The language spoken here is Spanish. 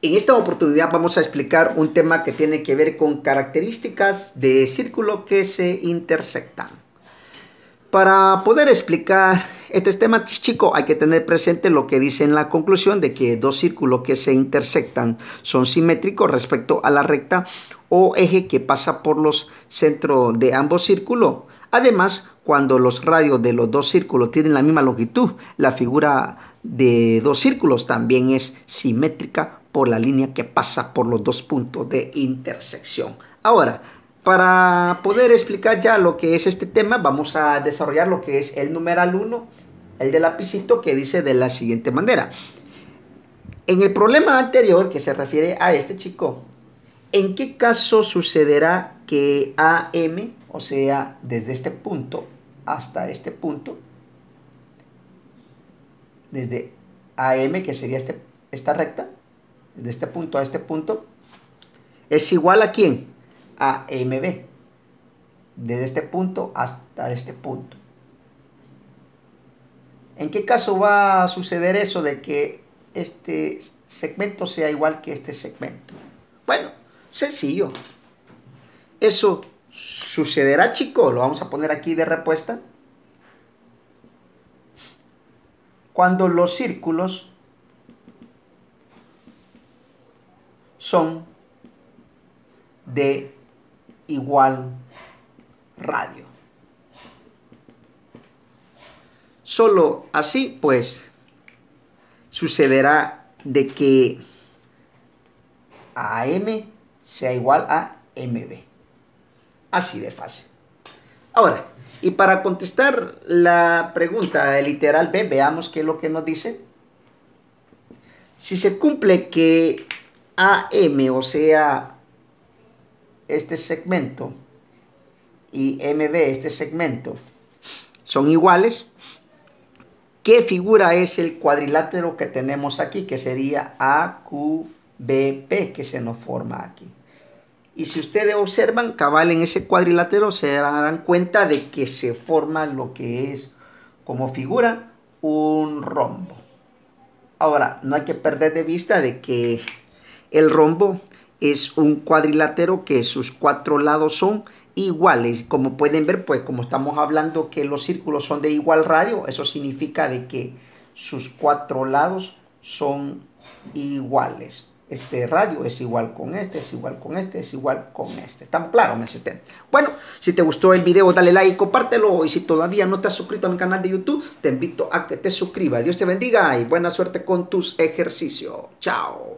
En esta oportunidad vamos a explicar un tema que tiene que ver con características de círculos que se intersectan. Para poder explicar este tema, chico, hay que tener presente lo que dice en la conclusión de que dos círculos que se intersectan son simétricos respecto a la recta o eje que pasa por los centros de ambos círculos. Además, cuando los radios de los dos círculos tienen la misma longitud, la figura de dos círculos también es simétrica por la línea que pasa por los dos puntos de intersección. Ahora, para poder explicar ya lo que es este tema, vamos a desarrollar lo que es el numeral 1, el de lapicito, que dice de la siguiente manera. En el problema anterior que se refiere a este chico, ¿en qué caso sucederá que AM, o sea, desde este punto hasta este punto, desde AM, que sería este, esta recta, de este punto a este punto, es igual a quién? A MB. Desde este punto hasta este punto. ¿En qué caso va a suceder eso de que este segmento sea igual que este segmento? Bueno, sencillo. Eso sucederá, chico Lo vamos a poner aquí de respuesta. Cuando los círculos son de igual radio. Solo así, pues, sucederá de que AM sea igual a MB. Así de fácil. Ahora, y para contestar la pregunta literal B, veamos qué es lo que nos dice. Si se cumple que AM, o sea, este segmento, y MB, este segmento, son iguales, ¿qué figura es el cuadrilátero que tenemos aquí? Que sería AQBP, que se nos forma aquí. Y si ustedes observan, cabal en ese cuadrilátero se darán cuenta de que se forma lo que es como figura un rombo. Ahora, no hay que perder de vista de que el rombo es un cuadrilátero que sus cuatro lados son iguales. Como pueden ver, pues como estamos hablando que los círculos son de igual radio, eso significa de que sus cuatro lados son iguales. Este radio es igual con este, es igual con este, es igual con este. ¿Están claros me asistente? Bueno, si te gustó el video, dale like, compártelo. Y si todavía no te has suscrito a mi canal de YouTube, te invito a que te suscribas. Dios te bendiga y buena suerte con tus ejercicios. Chao.